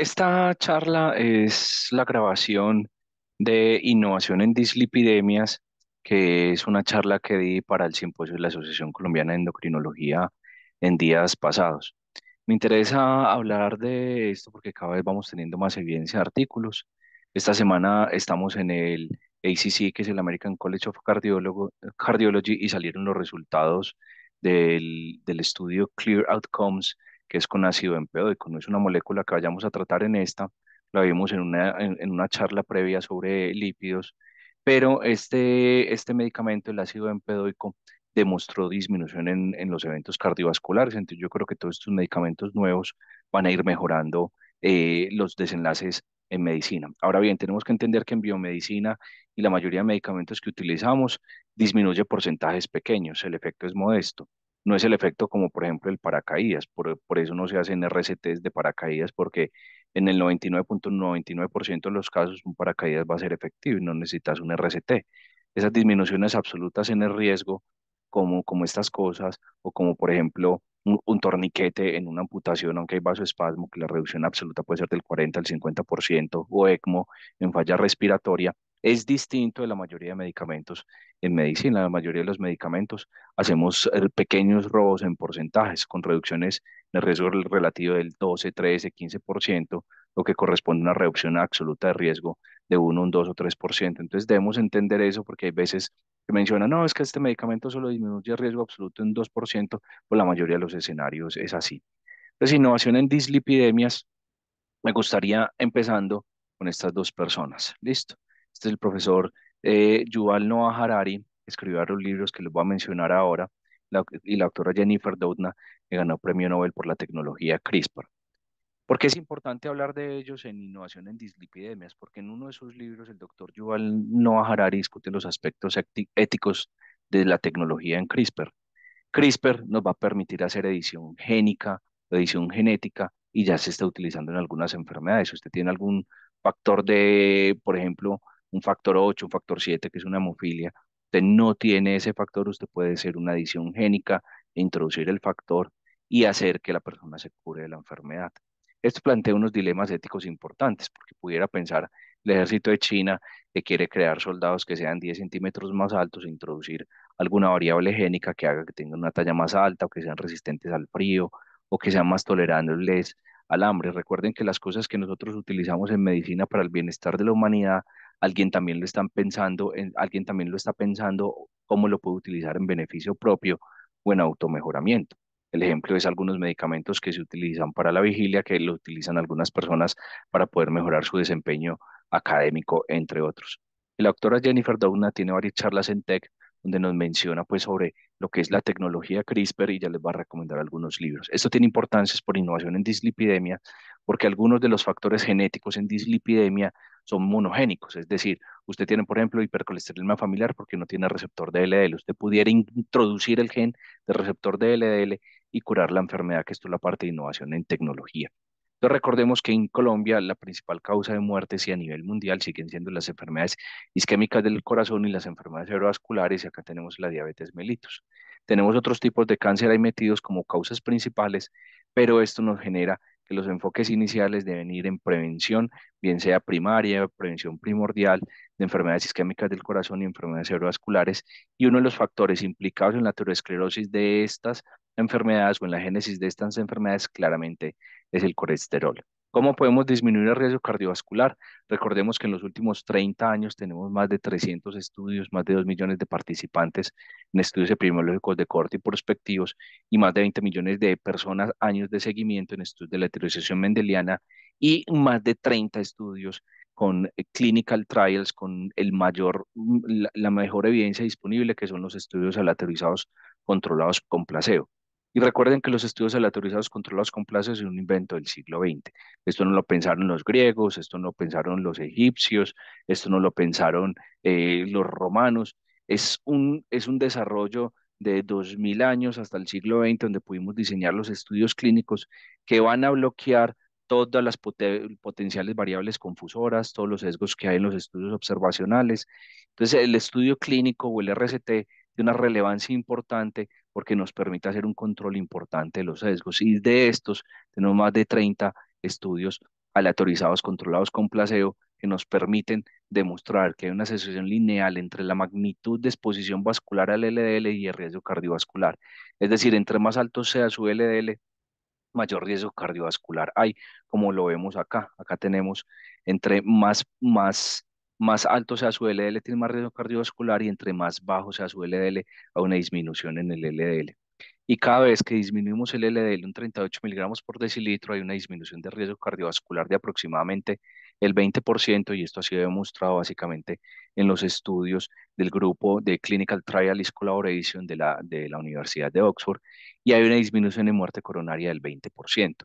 Esta charla es la grabación de Innovación en Dislipidemias, que es una charla que di para el simposio de la Asociación Colombiana de Endocrinología en días pasados. Me interesa hablar de esto porque cada vez vamos teniendo más evidencia de artículos. Esta semana estamos en el ACC, que es el American College of Cardiology, y salieron los resultados del estudio Clear Outcomes que es con ácido empedóico. No es una molécula que vayamos a tratar en esta, la vimos en una, en, una charla previa sobre lípidos, pero este, este medicamento, el ácido empedóico, demostró disminución en, en, los eventos cardiovasculares. Entonces yo creo que todos estos medicamentos nuevos van a ir mejorando eh, los desenlaces en medicina. Ahora bien, tenemos que entender que en biomedicina y la mayoría de medicamentos que utilizamos disminuye porcentajes pequeños, el efecto es modesto no es el efecto como por ejemplo el paracaídas, por, eso no se hacen RCTs de paracaídas porque en el 99.99% de los casos un paracaídas va a ser efectivo y no necesitas un RCT. Esas disminuciones absolutas en el riesgo, como, como estas cosas, o como por ejemplo un, torniquete en una amputación, aunque hay vasoespasmo, que la reducción absoluta puede ser del 40 al 50%, o ECMO en falla respiratoria, es distinto de la mayoría de medicamentos en medicina. La mayoría de los medicamentos hacemos eh, pequeños robos en porcentajes, con reducciones de riesgo relativo del 12, 13, 15%, lo que corresponde a una reducción absoluta de riesgo de 1, 2 o 3%. Entonces debemos entender eso porque hay veces que mencionan, no, es que este medicamento solo disminuye el riesgo absoluto en 2%, pues la mayoría de los escenarios es así. Entonces, innovación en dislipidemias, me gustaría empezando con estas dos personas. Listo. Este es el profesor eh, Yuval Noah Harari, escribió los libros que les voy a mencionar ahora, y la doctora Jennifer Doudna, que ganó premio Nobel por la tecnología CRISPR. ¿Por qué es importante hablar de ellos en innovación en dislipidemias? Porque en uno de sus libros el doctor Yuval Noah Harari discute los aspectos éticos de la tecnología en CRISPR. CRISPR nos va a permitir hacer edición génica, edición genética, y ya se está utilizando en algunas enfermedades. Si usted tiene algún factor de, por ejemplo, un factor 8, un factor 7, que es una hemofilia, usted no tiene ese factor, usted puede hacer una adición génica, introducir el factor y hacer que la persona se cure de la enfermedad. Esto plantea unos dilemas éticos importantes, porque pudiera pensar el ejército de China que quiere crear soldados que sean 10 centímetros más altos, e introducir alguna variable génica que haga que tengan una talla más alta o que sean resistentes al frío o que sean más tolerantes al hambre. Recuerden que las cosas que nosotros utilizamos en medicina para el bienestar de la humanidad alguien también lo pensando, alguien también lo está pensando cómo lo puede utilizar en beneficio propio o en automejoramiento. El ejemplo es algunos medicamentos que se utilizan para la vigilia, que lo utilizan algunas personas para poder mejorar su desempeño académico, entre otros. La doctora Jennifer Doudna tiene varias charlas en TEC donde nos menciona pues sobre lo que es la tecnología CRISPR y ya les va a recomendar algunos libros. Esto tiene importancia por innovación en dislipidemia, porque algunos de los factores genéticos en dislipidemia son monogénicos, es decir, usted tiene, por ejemplo, hipercolesterolemia familiar porque no tiene receptor de LDL. Usted pudiera introducir el gen de receptor de LDL y curar la enfermedad, que esto es la parte de innovación en tecnología recordemos que en Colombia la principal causa de muerte, y a nivel mundial siguen siendo las enfermedades isquémicas del corazón y las enfermedades cerebrovasculares, y acá tenemos la diabetes mellitus. Tenemos otros tipos de cáncer ahí metidos como causas principales, pero esto nos genera que los enfoques iniciales deben ir en prevención, bien sea primaria, prevención primordial de enfermedades isquémicas del corazón y enfermedades cerebrovasculares. Y uno de los factores implicados en la aterosclerosis de estas enfermedades o en la génesis de estas enfermedades claramente es el colesterol. ¿Cómo podemos disminuir el riesgo cardiovascular? Recordemos que en los últimos 30 años tenemos más de 300 estudios, más de 2 millones de participantes en estudios epidemiológicos de corte y prospectivos y más de 20 millones de personas años de seguimiento en estudios de la mendeliana y más de 30 estudios con eh, clinical trials, con el mayor, mm, la, mejor evidencia disponible, que son los estudios aleatorizados controlados con placebo. Y recuerden que los estudios aleatorizados controlados con plazos es un invento del siglo XX. Esto no lo pensaron los griegos, esto no lo pensaron los egipcios, esto no lo pensaron eh, los romanos. Es un, es un desarrollo de 2000 años hasta el siglo XX donde pudimos diseñar los estudios clínicos que van a bloquear todas las potenciales variables confusoras, todos los sesgos que hay en los estudios observacionales. Entonces, el estudio clínico o el RCT de una relevancia importante porque nos permite hacer un control importante de los sesgos. Y de estos tenemos más de 30 estudios aleatorizados, controlados con placebo, que nos permiten demostrar que hay una asociación lineal entre la magnitud de exposición vascular al LDL y el riesgo cardiovascular. Es decir, entre más alto sea su LDL, mayor riesgo cardiovascular hay, como lo vemos acá. Acá tenemos entre más, más más alto sea su LDL, tiene más riesgo cardiovascular y entre más bajo sea su LDL, a una disminución en el LDL. Y cada vez que disminuimos el LDL un 38 miligramos por decilitro, hay una disminución de riesgo cardiovascular de aproximadamente el 20%, y esto ha sido demostrado básicamente en los estudios del grupo de Clinical Trials Collaboration de la, de la Universidad de Oxford, y hay una disminución en muerte coronaria del 20%. Entonces,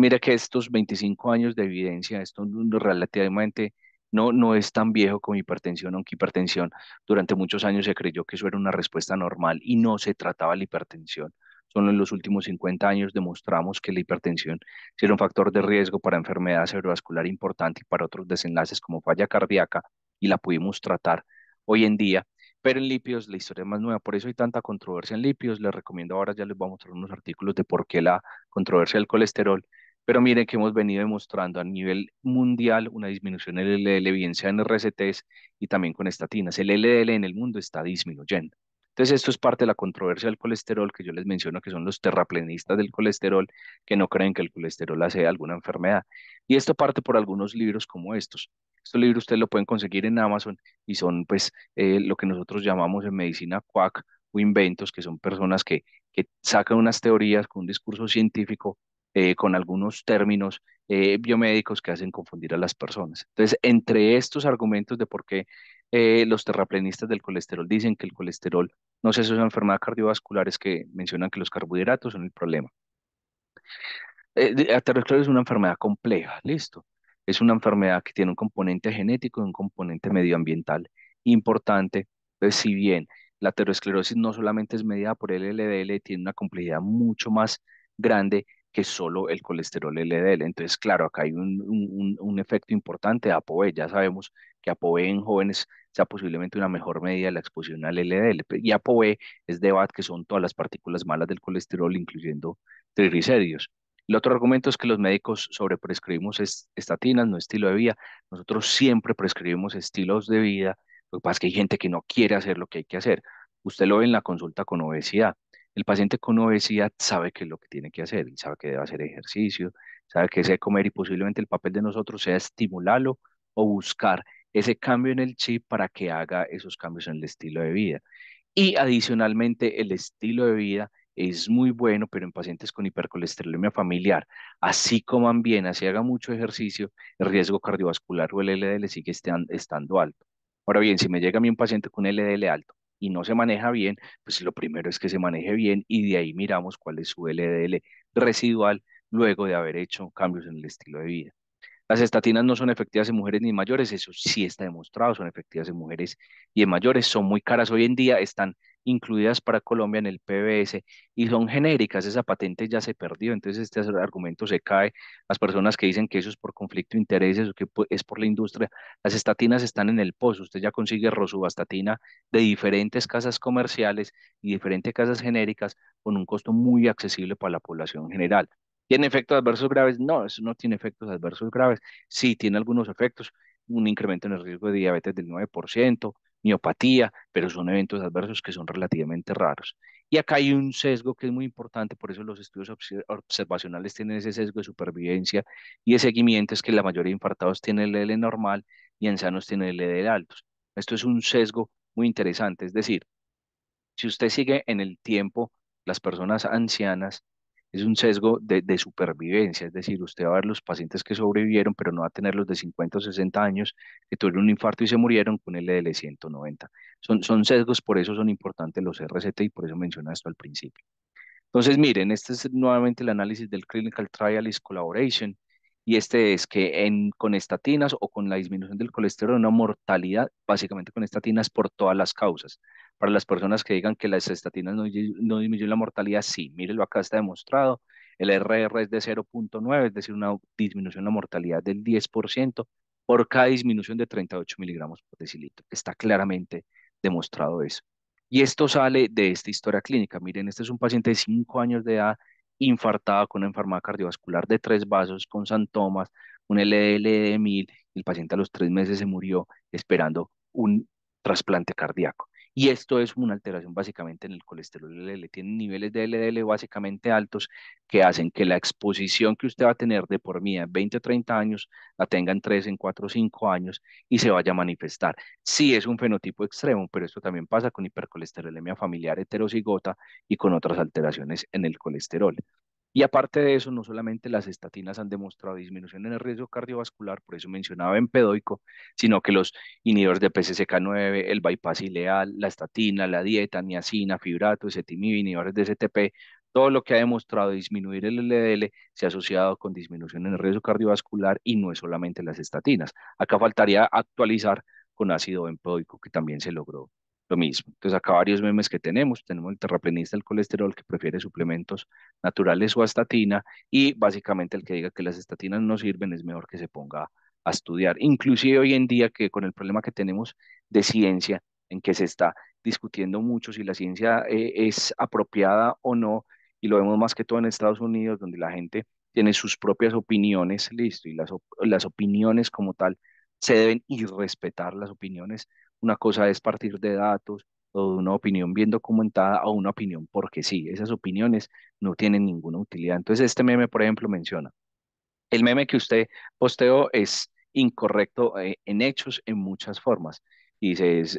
mira que estos 25 años de evidencia, esto relativamente no, es tan viejo como hipertensión, aunque hipertensión durante muchos años se creyó que eso era una respuesta normal y no se trataba la hipertensión. Solo en los últimos 50 años demostramos que la hipertensión era un factor de riesgo para enfermedad cerebrovascular importante y para otros desenlaces como falla cardíaca y la pudimos tratar hoy en día. Pero en lípidos la historia es más nueva, por eso hay tanta controversia en lípidos. Les recomiendo ahora, ya les voy a mostrar unos artículos de por qué la controversia del colesterol pero miren que hemos venido demostrando a nivel mundial una disminución en el LDL, evidencia en RCTs y también con estatinas. El LDL en el mundo está disminuyendo. Entonces, esto es parte de la controversia del colesterol que yo les menciono, que son los terraplenistas del colesterol, que no creen que el colesterol hace alguna enfermedad. Y esto parte por algunos libros como estos. Estos libros ustedes lo pueden conseguir en Amazon y son pues eh, lo que nosotros llamamos en medicina quack o inventos, que son personas que, que sacan unas teorías con un discurso científico eh, con algunos términos eh, biomédicos que hacen confundir a las personas. Entonces, entre estos argumentos de por qué eh, los terraplenistas del colesterol dicen que el colesterol no sé es una enfermedad cardiovascular, es que mencionan que los carbohidratos son el problema. La aterosclerosis es una enfermedad compleja, listo. Es una enfermedad que tiene un componente genético y un componente medioambiental importante. Entonces, si bien la aterosclerosis no solamente es mediada por el LDL, tiene una complejidad mucho más grande que solo el colesterol LDL. Entonces, claro, acá hay un, efecto importante de APOE. Ya sabemos que APOE en jóvenes sea posiblemente una mejor medida de la exposición al LDL. Y APOE es DEBAT, que son todas las partículas malas del colesterol, incluyendo triglicéridos. El otro argumento es que los médicos sobreprescribimos estatinas, no estilo de vida. Nosotros siempre prescribimos estilos de vida. Lo que pasa que hay gente que no quiere hacer lo que hay que hacer. Usted lo ve en la consulta con obesidad. El paciente con obesidad sabe que lo que tiene que hacer sabe que debe hacer ejercicio, sabe que debe comer y posiblemente el papel de nosotros sea estimularlo o buscar ese cambio en el chip para que haga esos cambios en el estilo de vida. Y adicionalmente el estilo de vida es muy bueno, pero en pacientes con hipercolesterolemia familiar, así coman bien, así haga mucho ejercicio, el riesgo cardiovascular o el LDL sigue estando alto. Ahora bien, si me llega a mí un paciente con LDL alto, y no se maneja bien, pues lo primero es que se maneje bien y de ahí miramos cuál es su LDL residual luego de haber hecho cambios en el estilo de vida. Las estatinas no son efectivas en mujeres ni mayores, eso sí está demostrado, son efectivas en mujeres y en mayores, son muy caras hoy en día, están incluidas para Colombia en el PBS y son genéricas, esa patente ya se perdió, entonces este argumento se cae. Las personas que dicen que eso es por conflicto de intereses o que es por la industria, las estatinas están en el pozo, usted ya consigue rosubastatina de diferentes casas comerciales y diferentes casas genéricas con un costo muy accesible para la población general. ¿Tiene efectos adversos graves? No, eso no tiene efectos adversos graves. Sí, tiene algunos efectos, un incremento en el riesgo de diabetes del 9%, miopatía, pero son eventos adversos que son relativamente raros. Y acá hay un sesgo que es muy importante, por eso los estudios observacionales tienen ese sesgo de supervivencia y de seguimiento, es que la mayoría de infartados tienen el LDL normal y en sanos tienen el LDL altos. Esto es un sesgo muy interesante, es decir, si usted sigue en el tiempo las personas ancianas es un sesgo de, supervivencia, es decir, usted va a ver los pacientes que sobrevivieron, pero no va a tener los de 50 o 60 años que tuvieron un infarto y se murieron con LDL 190. Son, son sesgos, por eso son importantes los RCT y por eso menciona esto al principio. Entonces, miren, este es nuevamente el análisis del Clinical Trialist Collaboration y este es que con estatinas o con la disminución del colesterol, una mortalidad básicamente con estatinas por todas las causas. Para las personas que digan que las estatinas no, disminuyen la mortalidad, sí, mírenlo acá, está demostrado. El RR es de 0.9, es decir, una disminución de la mortalidad del 10% por cada disminución de 38 miligramos por decilitro. Está claramente demostrado eso. Y esto sale de esta historia clínica. Miren, este es un paciente de 5 años de edad, infartado con una enfermedad cardiovascular de tres vasos, con santomas, un LDL de 1000. El paciente a los tres meses se murió esperando un trasplante cardíaco. Y esto es una alteración básicamente en el colesterol LDL. Tienen niveles de LDL básicamente altos que hacen que la exposición que usted va a tener de por vida en 20 o 30 años la tenga en 3, en 4 o 5 años y se vaya a manifestar. Sí es un fenotipo extremo, pero esto también pasa con hipercolesterolemia familiar heterocigota y con otras alteraciones en el colesterol. Y aparte de eso, no solamente las estatinas han demostrado disminución en el riesgo cardiovascular, por eso mencionaba empedoico, sino que los inhibidores de PCSK9, el bypass ileal, la estatina, la dieta, niacina, fibrato, cetimib, inhibidores de STP, todo lo que ha demostrado disminuir el LDL se ha asociado con disminución en el riesgo cardiovascular y no es solamente las estatinas. Acá faltaría actualizar con ácido empedoico que también se logró lo mismo. Entonces, acá varios memes que tenemos. Tenemos el terraplenista del colesterol que prefiere suplementos naturales o a estatina y básicamente el que diga que las estatinas no sirven es mejor que se ponga a estudiar. Inclusive hoy en día que con el problema que tenemos de ciencia en que se está discutiendo mucho si la ciencia eh, es apropiada o no y lo vemos más que todo en Estados Unidos donde la gente tiene sus propias opiniones, listo, y las, las opiniones como tal se deben ir respetar las opiniones una cosa es partir de datos o de una opinión bien documentada o una opinión porque sí, esas opiniones no tienen ninguna utilidad. Entonces, este meme, por ejemplo, menciona, el meme que usted posteó es incorrecto eh, en hechos en muchas formas. Y dice, eh,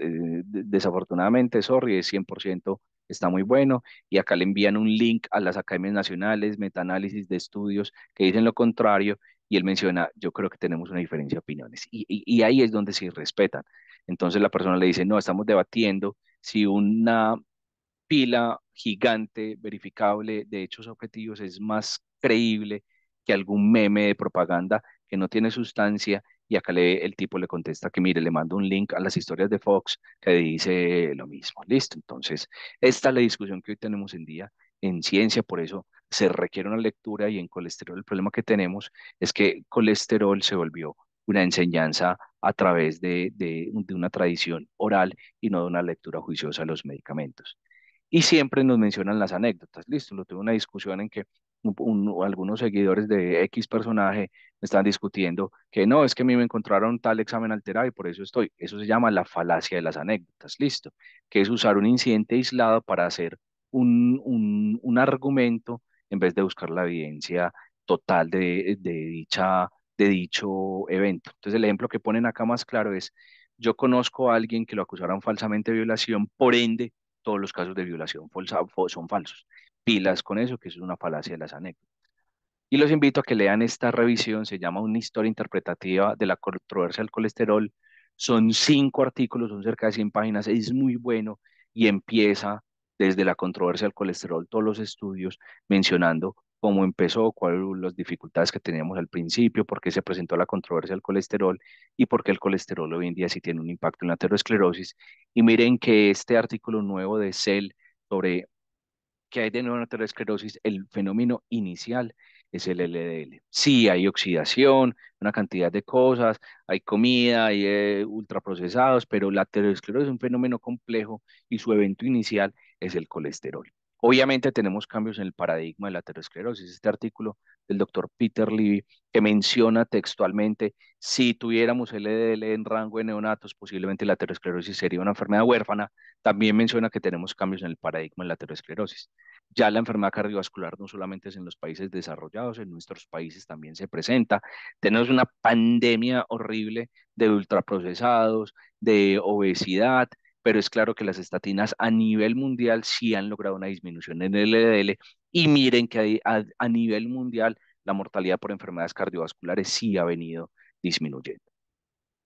desafortunadamente, sorry, es 100% está muy bueno. Y acá le envían un link a las academias nacionales, metaanálisis de estudios que dicen lo contrario y él menciona, yo creo que tenemos una diferencia de opiniones. Y, ahí es donde se respetan. Entonces la persona le dice, no, estamos debatiendo si una pila gigante, verificable de hechos objetivos es más creíble que algún meme de propaganda que no tiene sustancia y acá le, el tipo le contesta que, mire, le mando un link a las historias de Fox que dice lo mismo. Listo. Entonces, esta es la discusión que hoy tenemos en día en ciencia, por eso se requiere una lectura y en colesterol el problema que tenemos es que colesterol se volvió una enseñanza a través de, una tradición oral y no de una lectura juiciosa de los medicamentos y siempre nos mencionan las anécdotas. Listo, lo tuve una discusión en que un, algunos seguidores de X personaje están discutiendo que no, es que a mí me encontraron tal examen alterado y por eso estoy. Eso se llama la falacia de las anécdotas, listo, que es usar un incidente aislado para hacer un, argumento en vez de buscar la evidencia total de, de, dicha, de dicho evento. Entonces el ejemplo que ponen acá más claro es, yo conozco a alguien que lo acusaron falsamente de violación, por ende todos los casos de violación son falsos pilas con eso, que es una falacia de las anécdotas. Y los invito a que lean esta revisión, se llama Una historia interpretativa de la controversia del colesterol. Son cinco artículos, son cerca de 100 páginas, es muy bueno y empieza desde la controversia del colesterol, todos los estudios mencionando cómo empezó, cuáles fueron las dificultades que teníamos al principio, por qué se presentó la controversia del colesterol y por qué el colesterol hoy en día sí tiene un impacto en la aterosclerosis. Y miren que este artículo nuevo de Cell sobre que hay de nuevo la aterosclerosis, el fenómeno inicial es el LDL. Sí, hay oxidación, una cantidad de cosas, hay comida, hay eh, ultraprocesados, pero la aterosclerosis es un fenómeno complejo y su evento inicial es el colesterol. Obviamente tenemos cambios en el paradigma de la aterosclerosis. Este artículo del doctor Peter Levy que menciona textualmente, si tuviéramos LDL en rango de neonatos, posiblemente la aterosclerosis sería una enfermedad huérfana. También menciona que tenemos cambios en el paradigma de la aterosclerosis. Ya la enfermedad cardiovascular no solamente es en los países desarrollados, en nuestros países también se presenta. Tenemos una pandemia horrible de ultraprocesados, de obesidad, pero es claro que las estatinas a nivel mundial sí han logrado una disminución en el LDL e y miren que a, nivel mundial la mortalidad por enfermedades cardiovasculares sí ha venido disminuyendo.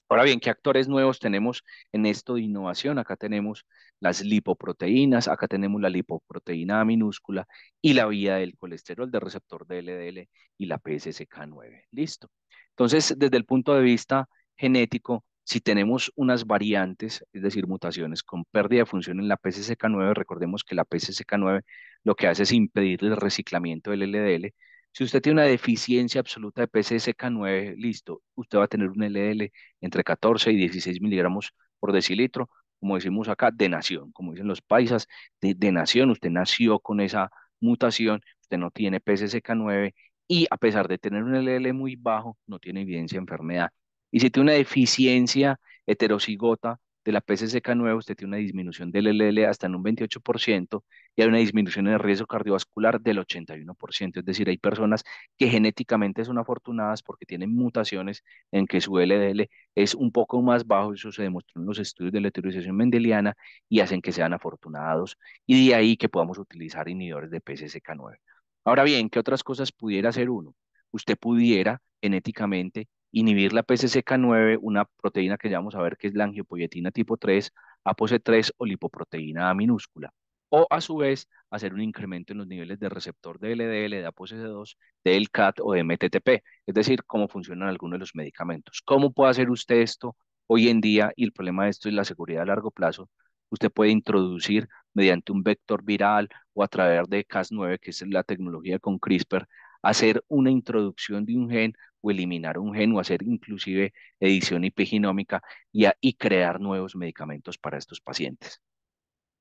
Ahora bien, ¿qué actores nuevos tenemos en esto de innovación? Acá tenemos las lipoproteínas, acá tenemos la lipoproteína minúscula y la vía del colesterol del receptor de e LDL y la PSSK9. Listo. Entonces, desde el punto de vista genético, si tenemos unas variantes, es decir, mutaciones con pérdida de función en la PCSK9, recordemos que la PCSK9 lo que hace es impedir el reciclamiento del LDL. Si usted tiene una deficiencia absoluta de PCSK9, listo, usted va a tener un LDL entre 14 y 16 miligramos por decilitro, como decimos acá, de nación, como dicen los paisas, de, nación, usted nació con esa mutación, usted no tiene PCSK9 y a pesar de tener un LDL muy bajo, no tiene evidencia de enfermedad. Y si tiene una deficiencia heterocigota de la PCSK9, usted tiene una disminución del LL hasta en un 28% y hay una disminución en el riesgo cardiovascular del 81%. Es decir, hay personas que genéticamente son afortunadas porque tienen mutaciones en que su LDL es un poco más bajo, eso se demostró en los estudios de la teorización mendeliana y hacen que sean afortunados y de ahí que podamos utilizar inhibidores de PCSK9. Ahora bien, ¿qué otras cosas pudiera hacer uno? Usted pudiera genéticamente inhibir la PCSK9, una proteína que ya vamos a ver que es la angiopoyetina tipo 3, APOC3 o lipoproteína A minúscula. O a su vez, hacer un incremento en los niveles de receptor de LDL, de APOC2, del CAT o de MTTP, es decir, cómo funcionan algunos de los medicamentos. ¿Cómo puede hacer usted esto hoy en día? Y el problema de esto es la seguridad a largo plazo. Usted puede introducir mediante un vector viral o a través de Cas9, que es la tecnología con CRISPR, hacer una introducción de un gen o eliminar un gen o hacer inclusive edición epigenómica y, crear nuevos medicamentos para estos pacientes.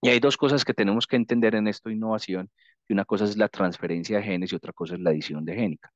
Y hay dos cosas que tenemos que entender en esta innovación, y una cosa es la transferencia de genes y otra cosa es la edición de génica.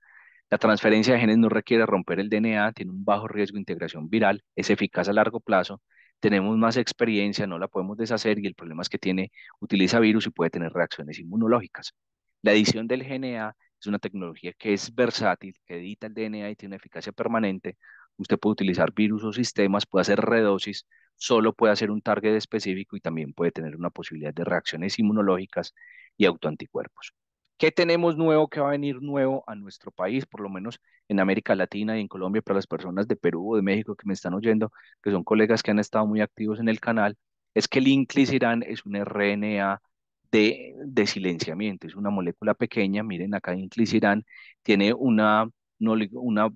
La transferencia de genes no requiere romper el DNA, tiene un bajo riesgo de integración viral, es eficaz a largo plazo, tenemos más experiencia, no la podemos deshacer y el problema es que tiene, utiliza virus y puede tener reacciones inmunológicas. La edición del GNA es una tecnología que es versátil, edita el DNA y tiene una eficacia permanente. Usted puede utilizar virus o sistemas, puede hacer redosis, solo puede hacer un target específico y también puede tener una posibilidad de reacciones inmunológicas y autoanticuerpos. ¿Qué tenemos nuevo que va a venir nuevo a nuestro país, por lo menos en América Latina y en Colombia, para las personas de Perú o de México que me están oyendo, que son colegas que han estado muy activos en el canal? Es que el inclisiran es un RNA de, de silenciamiento. Es una molécula pequeña, miren acá Clicirán, tiene una, una,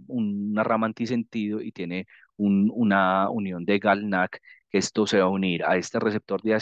una rama antisentido y tiene una unión de GalNAc que esto se va a unir a este receptor de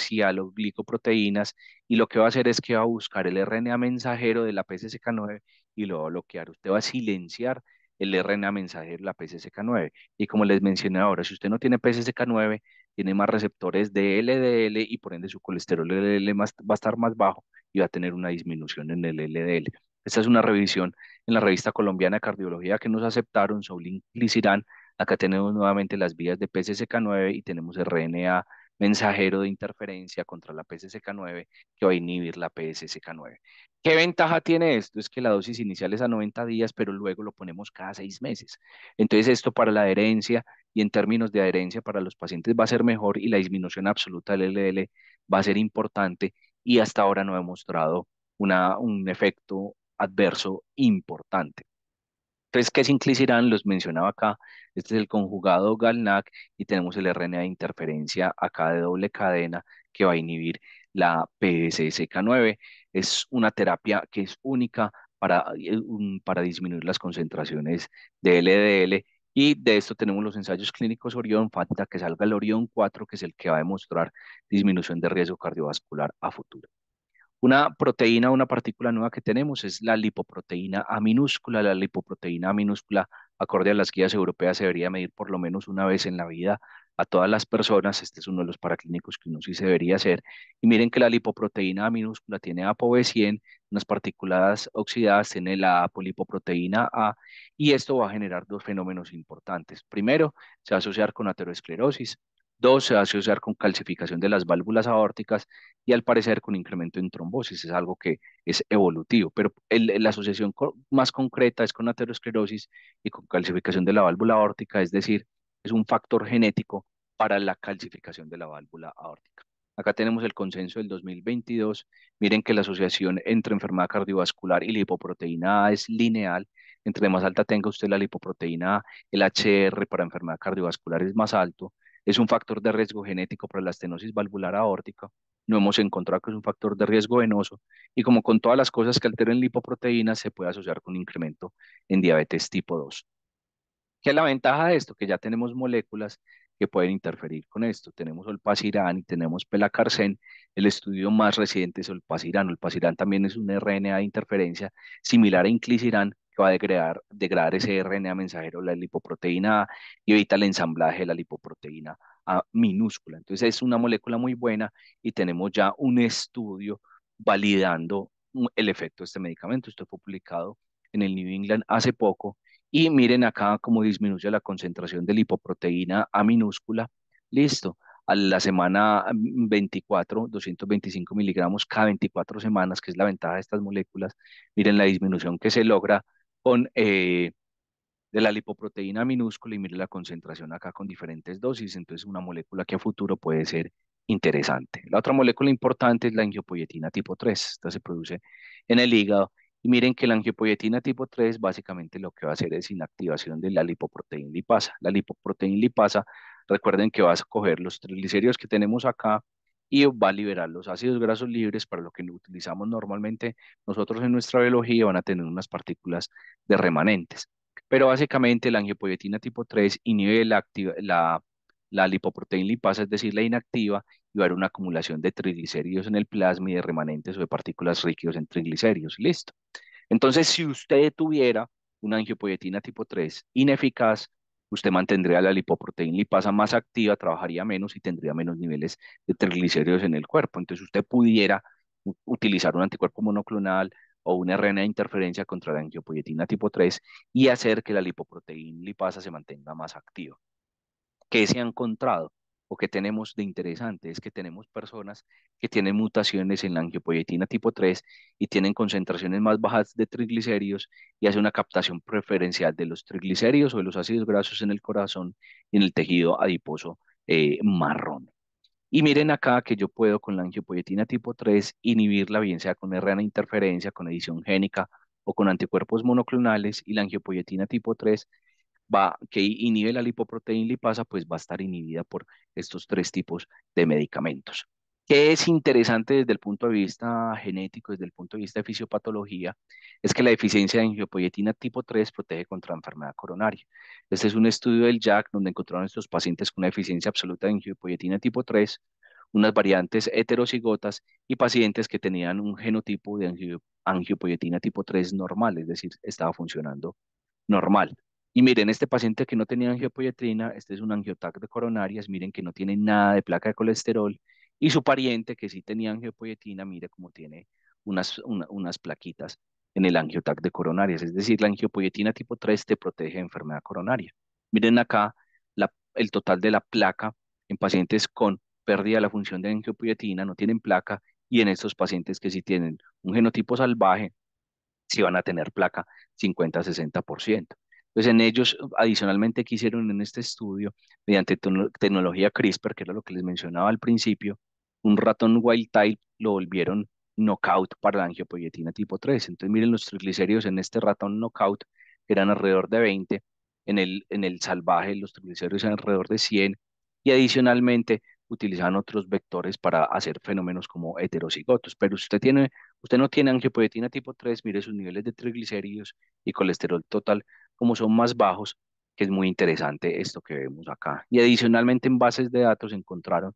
glicoproteínas, y lo que va a hacer es que va a buscar el RNA mensajero de la PCSK9 y lo va a bloquear. Usted va a silenciar el RNA mensajero de la PCSK9. Y como les mencioné ahora, si usted no tiene PCSK9, tiene más receptores de LDL y por ende su colesterol LDL va a estar más bajo y va a tener una disminución en el LDL. Esta es una revisión en la revista colombiana de cardiología que nos aceptaron, Solín Glicirán. Acá tenemos nuevamente las vías de PCSK9 y tenemos RNA mensajero de interferencia contra la PSSK9 que va a inhibir la psck 9 ¿Qué ventaja tiene esto? Es que la dosis inicial es a 90 días, pero luego lo ponemos cada seis meses. Entonces esto para la adherencia y en términos de adherencia para los pacientes va a ser mejor y la disminución absoluta del LDL va a ser importante y hasta ahora no ha mostrado un efecto adverso importante. Entonces, ¿qué se inclisiran? Los mencionaba acá. Este es el conjugado GalNAc y tenemos el RNA de interferencia acá de doble cadena que va a inhibir la PSSK9. Es una terapia que es única para, eh, disminuir las concentraciones de LDL y de esto tenemos los ensayos clínicos Orion, falta que salga el Orión 4, que es el que va a demostrar disminución de riesgo cardiovascular a futuro. Una proteína, una partícula nueva que tenemos es la lipoproteína A minúscula. La lipoproteína A minúscula, acorde a las guías europeas, se debería medir por lo menos una vez en la vida a todas las personas. Este es uno de los paraclínicos que uno sí se debería hacer. Y miren que la lipoproteína A minúscula tiene ApoB100, unas partículas oxidadas, en la apolipoproteína A, y esto va a generar dos fenómenos importantes. Primero, se va a asociar con aterosclerosis, Dos, se va a asociar con calcificación de las válvulas aórticas y al parecer con incremento en trombosis. Es algo que es evolutivo, pero la asociación más concreta es con aterosclerosis y con calcificación de la válvula aórtica, es decir, es un factor genético para la calcificación de la válvula aórtica. Acá tenemos el consenso del 2022. Miren que la asociación entre enfermedad cardiovascular y lipoproteína A es lineal. Entre más alta tenga usted la lipoproteína A, el HR para enfermedad cardiovascular es más alto es un factor de riesgo genético para la estenosis valvular aórtica. No hemos encontrado que es un factor de riesgo venoso. Y como con todas las cosas que alteren lipoproteínas, se puede asociar con un incremento en diabetes tipo 2. ¿Qué es la ventaja de esto? Que ya tenemos moléculas que pueden interferir con esto. Tenemos olpacirán y tenemos pelacarcén. El estudio más reciente es olpacirán, olpacirán también es un RNA de interferencia similar a inclisiran que va a degradar, degradar ese RNA mensajero, la lipoproteína A, y evita el ensamblaje de la lipoproteína A minúscula. Entonces es una molécula muy buena y tenemos ya un estudio validando mm, el efecto de este medicamento. Esto fue publicado en el New England hace poco y miren acá cómo disminuye la concentración de lipoproteína A minúscula. Listo. A la semana 24, mm, 225 miligramos cada 24 semanas, que es la ventaja de estas moléculas. Miren la disminución que se logra con eh, de la lipoproteína minúscula y miren la concentración acá con diferentes dosis, entonces una molécula que a futuro puede ser interesante. La otra molécula importante es la angiopoyetina tipo 3, esta se produce en el hígado y miren que la angiopoyetina tipo 3 básicamente lo que va a hacer es inactivación de la lipoproteína lipasa. La lipoproteína lipasa, recuerden que va a coger los triglicéridos que tenemos acá y va a liberar los ácidos grasos libres para lo que utilizamos normalmente nosotros en nuestra biología van a tener unas partículas de remanentes. Pero básicamente la angiopoyetina tipo 3 inhibe la, la la lipoproteína lipasa, es decir, la inactiva, y va a haber una acumulación de triglicéridos en el plasma y de remanentes o de partículas rígidas en triglicéridos. Listo. Entonces, si usted tuviera una angiopoyetina tipo 3 ineficaz, usted mantendría la lipoproteína lipasa más activa, trabajaría menos y tendría menos niveles de triglicéridos en el cuerpo. Entonces, usted pudiera utilizar un anticuerpo monoclonal o una RNA de interferencia contra la angiopoyetina tipo 3 y hacer que la lipoproteína lipasa se mantenga más activa que se ha encontrado o que tenemos de interesante es que tenemos personas que tienen mutaciones en la angiopoyetina tipo 3 y tienen concentraciones más bajas de triglicéridos y hace una captación preferencial de los triglicéridos o de los ácidos grasos en el corazón y en el tejido adiposo eh, marrón. Y miren acá que yo puedo con la angiopoyetina tipo 3 inhibirla bien sea con RNA interferencia, con edición génica o con anticuerpos monoclonales y la angiopoyetina tipo 3 que inhibe la lipoproteína lipasa, pues va a estar inhibida por estos tres tipos de medicamentos. ¿Qué es interesante desde el punto de vista genético, desde el punto de vista de fisiopatología? Es que la deficiencia de angiopoyetina tipo 3 protege contra enfermedad coronaria. Este es un estudio del Jack donde encontraron estos pacientes con una deficiencia absoluta de angiopoyetina tipo 3, unas variantes heterocigotas y pacientes que tenían un genotipo de angiopoyetina tipo 3 normal, es decir, estaba funcionando normal. Y miren, este paciente que no tenía angiopoyetrina, este es un angiotac de coronarias, miren que no tiene nada de placa de colesterol. Y su pariente que sí tenía angiopoyetina, mire cómo tiene unas, unas plaquitas en el angiotac de coronarias. Es decir, la angiopoyetina tipo 3 te protege de enfermedad coronaria. Miren acá el total de la placa en pacientes con pérdida de la función de angiopoyetina, no tienen placa, y en estos pacientes que sí tienen un genotipo salvaje, sí van a tener placa 50-60%. Entonces, pues, en ellos, eh, adicionalmente, que hicieron en este estudio, mediante tecnología CRISPR, que era lo que les mencionaba al principio, un ratón wild type lo volvieron knockout para la angiopoyetina tipo 3. Entonces, miren los triglicéridos en este ratón knockout eran alrededor de 20, en el, en el salvaje los triglicéridos eran alrededor de 100, y adicionalmente utilizaban otros vectores para hacer fenómenos como heterocigotos. Pero usted, tiene, usted no tiene angiopoyetina tipo 3, mire sus niveles de triglicéridos y colesterol total como son más bajos, que es muy interesante esto que vemos acá. Y adicionalmente en bases de datos encontraron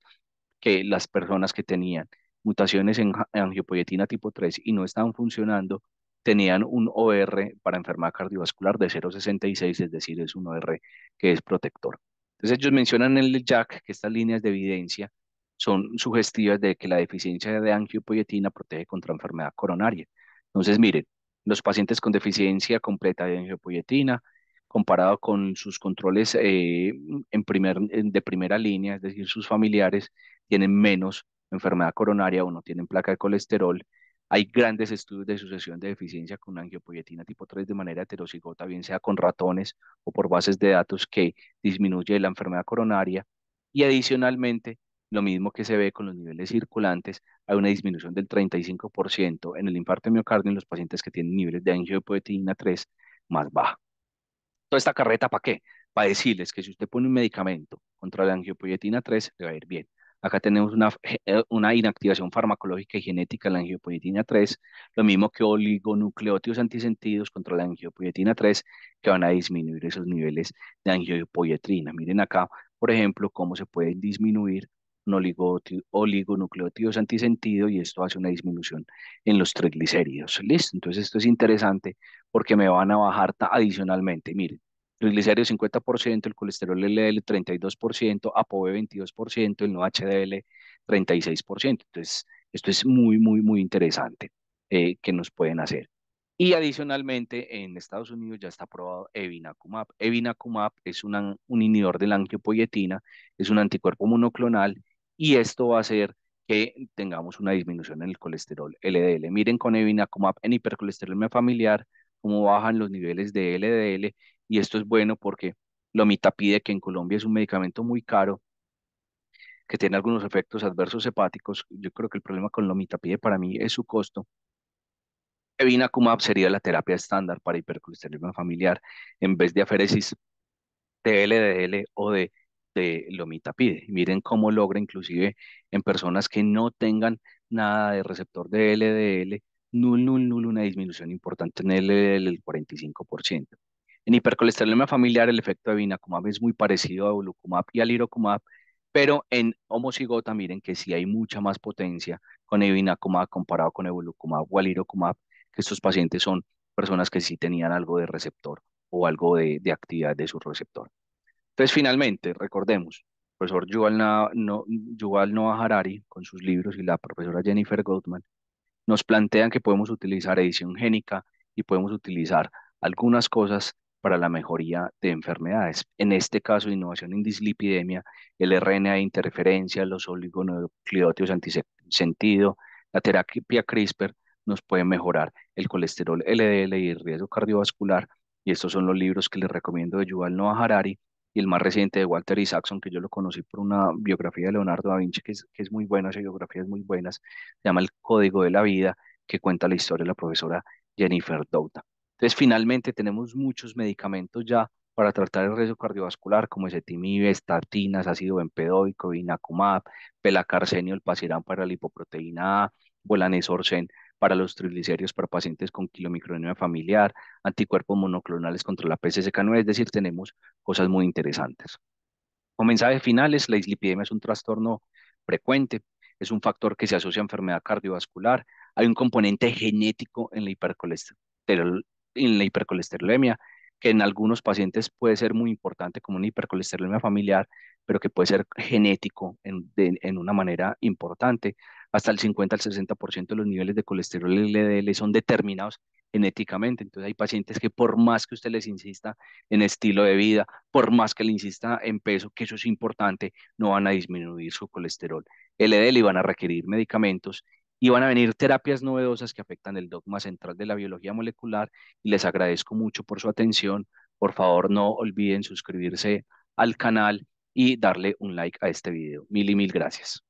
que las personas que tenían mutaciones en angiopoyetina tipo 3 y no estaban funcionando, tenían un OR para enfermedad cardiovascular de 0.66, es decir, es un OR que es protector. Entonces ellos mencionan en el JAC que estas líneas de evidencia son sugestivas de que la deficiencia de angiopoyetina protege contra enfermedad coronaria. Entonces, miren, los pacientes con deficiencia completa de angiopoyetina, comparado con sus controles eh, en primer, de primera línea, es decir, sus familiares, tienen menos enfermedad coronaria o no tienen placa de colesterol. Hay grandes estudios de sucesión de deficiencia con angiopoyetina tipo 3 de manera heterocigota, bien sea con ratones o por bases de datos que disminuye la enfermedad coronaria. Y adicionalmente, lo mismo que se ve con los niveles circulantes, hay una disminución del 35% en el infarto miocardio en los pacientes que tienen niveles de angiopoietina 3 más baja. Toda esta carreta, ¿para qué? Para decirles que si usted pone un medicamento contra la angiopoietina 3, le va a ir bien. Acá tenemos una, eh, una inactivación farmacológica y genética de la angiopoietina 3, lo mismo que oligonucleótidos antisentidos contra la angiopoietina 3, que van a disminuir esos niveles de angiopoietrina. Miren acá, por ejemplo, cómo se pueden disminuir oligonucleotidos antisentido y esto hace una disminución en los triglicéridos. Listo, entonces esto es interesante porque me van a bajar adicionalmente. Miren, triglicéridos 50%, el colesterol LDL 32%, ApoB 22%, el no HDL 36%. Entonces, esto es muy, muy, muy interesante eh, que nos pueden hacer. Y adicionalmente, en Estados Unidos ya está aprobado Evinacumab. Evinacumab es una, un inhibidor de la angiopoyetina, es un anticuerpo monoclonal y esto va a hacer que tengamos una disminución en el colesterol LDL. Miren con Evinacumab en hipercolesterolemia familiar cómo bajan los niveles de LDL y esto es bueno porque lomitapide, que en Colombia es un medicamento muy caro, que tiene algunos efectos adversos hepáticos, yo creo que el problema con lomitapide para mí es su costo. Evinacumab sería la terapia estándar para hipercolesterolemia familiar en vez de aferesis de LDL o de de Lomitapide. Miren cómo logra inclusive en personas que no tengan nada de receptor de LDL, nul, nul, nul, una disminución importante en el 45%. En hipercolesterolemia familiar el efecto de evinacumab es muy parecido a evolucumab y al irocumab, pero en homocigota miren que sí hay mucha más potencia con evinacumab comparado con evolucumab o alirocumab, que estos pacientes son personas que sí tenían algo de receptor o algo de actividad de su receptor. Entonces, finalmente, recordemos, el profesor Yuval, Noah Harari, con sus libros, y la profesora Jennifer Goldman, nos plantean que podemos utilizar edición génica y podemos utilizar algunas cosas para la mejoría de enfermedades. En este caso, innovación en dislipidemia, el RNA de interferencia, los oligonucleótidos antisentido, la terapia CRISPR nos puede mejorar el colesterol LDL y el riesgo cardiovascular. Y estos son los libros que les recomiendo de Yuval Noah Harari el más reciente de Walter Isaacson, que yo lo conocí por una biografía de Leonardo da Vinci, que es, que es muy buena, esa biografía muy buena, se llama El Código de la Vida, que cuenta la historia de la profesora Jennifer Douta. Entonces, finalmente tenemos muchos medicamentos ya para tratar el riesgo cardiovascular, como esetimib, estatinas, ácido bempedoico, inacumab, pelacarcenio, el pasirán para la lipoproteína A, volanesorcen, para los triglicéridos para pacientes con quilomicronemia familiar, anticuerpos monoclonales contra la PCSK9, es decir, tenemos cosas muy interesantes. Con mensajes finales, la islipidemia es un trastorno frecuente, es un factor que se asocia a enfermedad cardiovascular, hay un componente genético en la, en la hipercolesterolemia, que en algunos pacientes puede ser muy importante como una hipercolesterolemia familiar, pero que puede ser genético en, una manera importante. Hasta el 50 al 60% de los niveles de colesterol LDL son determinados genéticamente. Entonces hay pacientes que por más que usted les insista en estilo de vida, por más que le insista en peso, que eso es importante, no van a disminuir su colesterol LDL y van a requerir medicamentos y van a venir terapias novedosas que afectan el dogma central de la biología molecular y les agradezco mucho por su atención. Por favor, no olviden suscribirse al canal y darle un like a este video. Mil y mil gracias.